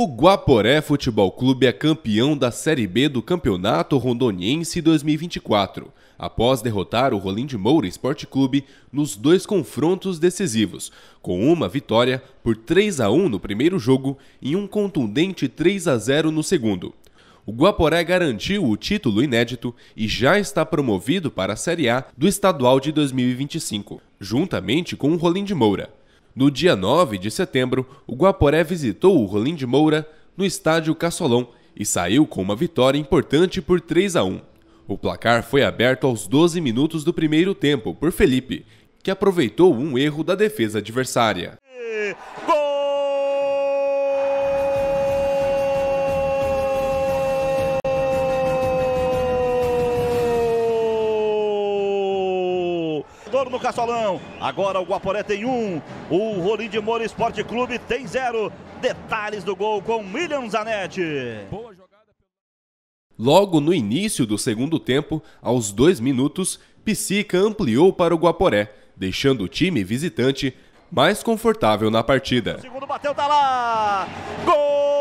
O Guaporé Futebol Clube é campeão da Série B do Campeonato Rondoniense 2024, após derrotar o Rolim de Moura Esporte Clube nos dois confrontos decisivos, com uma vitória por 3 a 1 no primeiro jogo e um contundente 3 a 0 no segundo. O Guaporé garantiu o título inédito e já está promovido para a Série A do estadual de 2025, juntamente com o Rolim de Moura. No dia 9 de setembro, o Guaporé visitou o Rolim de Moura no estádio Cassolão e saiu com uma vitória importante por 3 a 1. O placar foi aberto aos 12 minutos do primeiro tempo por Felipe, que aproveitou um erro da defesa adversária. Flor no Caçolão. Agora o Guaporé tem um. O Rolim de Moura Esporte Clube tem zero. Detalhes do gol com William Zanetti. Logo no início do segundo tempo, aos dois minutos, Psica ampliou para o Guaporé, deixando o time visitante mais confortável na partida. O segundo bateu, tá lá! Gol!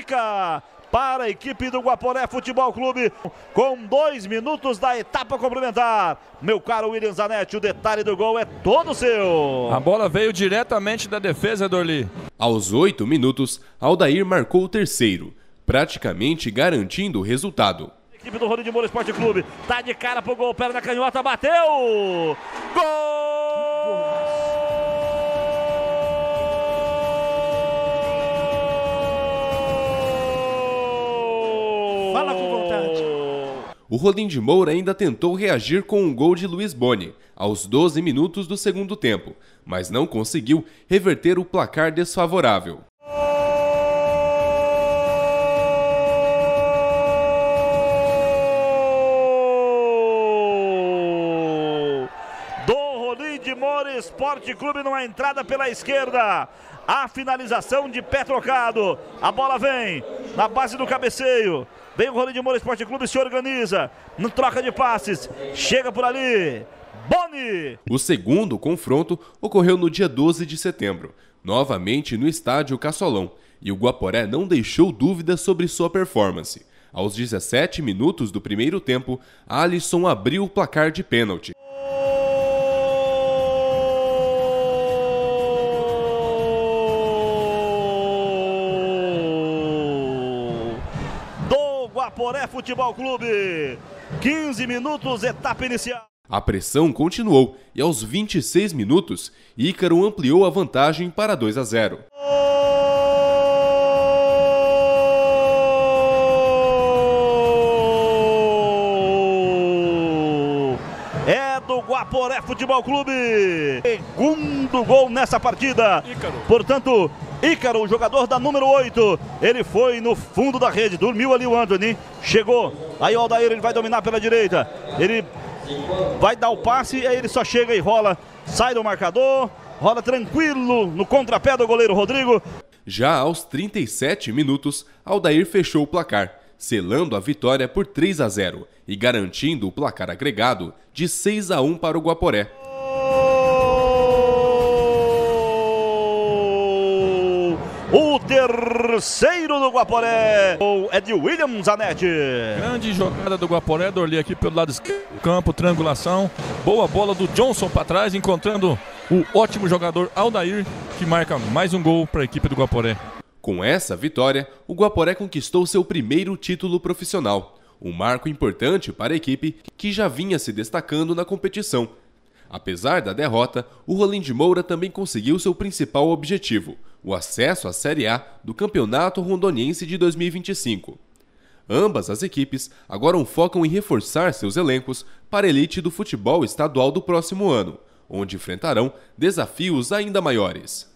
clássica para a equipe do Guaporé Futebol Clube, com dois minutos da etapa complementar. Meu caro William Zanetti, o detalhe do gol é todo seu. A bola veio diretamente da defesa, Dorli. Aos oito minutos, Aldair marcou o terceiro, praticamente garantindo o resultado. A equipe do Rony de Moura Esporte Clube, tá de cara pro gol, perna canhota, bateu! Gol! o Rolim de Moura ainda tentou reagir com um gol de Luiz Boni, aos 12 minutos do segundo tempo, mas não conseguiu reverter o placar desfavorável. de Moura Esporte Clube numa entrada pela esquerda. A finalização de pé trocado. A bola vem na base do cabeceio. Vem o Rolim de Moura Esporte Clube, se organiza. no troca de passes. Chega por ali. Boni! O segundo confronto ocorreu no dia 12 de setembro, novamente no estádio Caçolão, e o Guaporé não deixou dúvidas sobre sua performance. Aos 17 minutos do primeiro tempo, Alisson abriu o placar de pênalti. Aporé Futebol Clube. 15 minutos, etapa inicial. A pressão continuou e aos 26 minutos, Ícaro ampliou a vantagem para 2 a 0. Aporé Futebol Clube. Segundo gol nessa partida. Ícaro. Portanto, Ícaro, o jogador da número 8, ele foi no fundo da rede, dormiu ali o Anthony, chegou. Aí o Aldair ele vai dominar pela direita. Ele vai dar o passe, aí ele só chega e rola, sai do marcador, rola tranquilo no contrapé do goleiro Rodrigo. Já aos 37 minutos, Aldair fechou o placar selando a vitória por 3 a 0 e garantindo o placar agregado de 6 a 1 para o Guaporé. O terceiro do Guaporé é de William Zanetti. Grande jogada do Guaporé, Dorli aqui pelo lado esquerdo do campo, triangulação. Boa bola do Johnson para trás, encontrando o ótimo jogador Aldair, que marca mais um gol para a equipe do Guaporé. Com essa vitória, o Guaporé conquistou seu primeiro título profissional, um marco importante para a equipe que já vinha se destacando na competição. Apesar da derrota, o Rolim de Moura também conseguiu seu principal objetivo, o acesso à Série A do Campeonato Rondoniense de 2025. Ambas as equipes agora focam em reforçar seus elencos para a elite do futebol estadual do próximo ano, onde enfrentarão desafios ainda maiores.